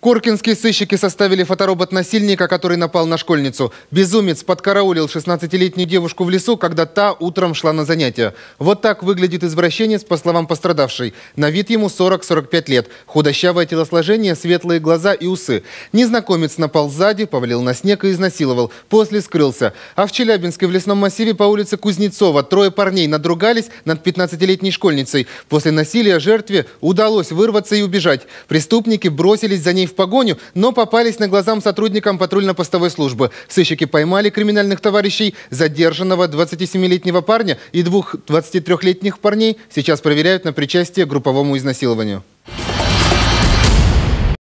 Коркинские сыщики составили фоторобот насильника, который напал на школьницу. Безумец подкараулил 16-летнюю девушку в лесу, когда та утром шла на занятия. Вот так выглядит извращенец, по словам пострадавшей. На вид ему 40-45 лет. Худощавое телосложение, светлые глаза и усы. Незнакомец напал сзади, повалил на снег и изнасиловал. После скрылся. А в Челябинске в лесном массиве по улице Кузнецова трое парней надругались над 15-летней школьницей. После насилия жертве удалось вырваться и убежать. Преступники бросились за ней в погоню, но попались на глазам сотрудникам патрульно-постовой службы. Сыщики поймали криминальных товарищей, задержанного 27-летнего парня и двух 23-летних парней сейчас проверяют на причастие к групповому изнасилованию.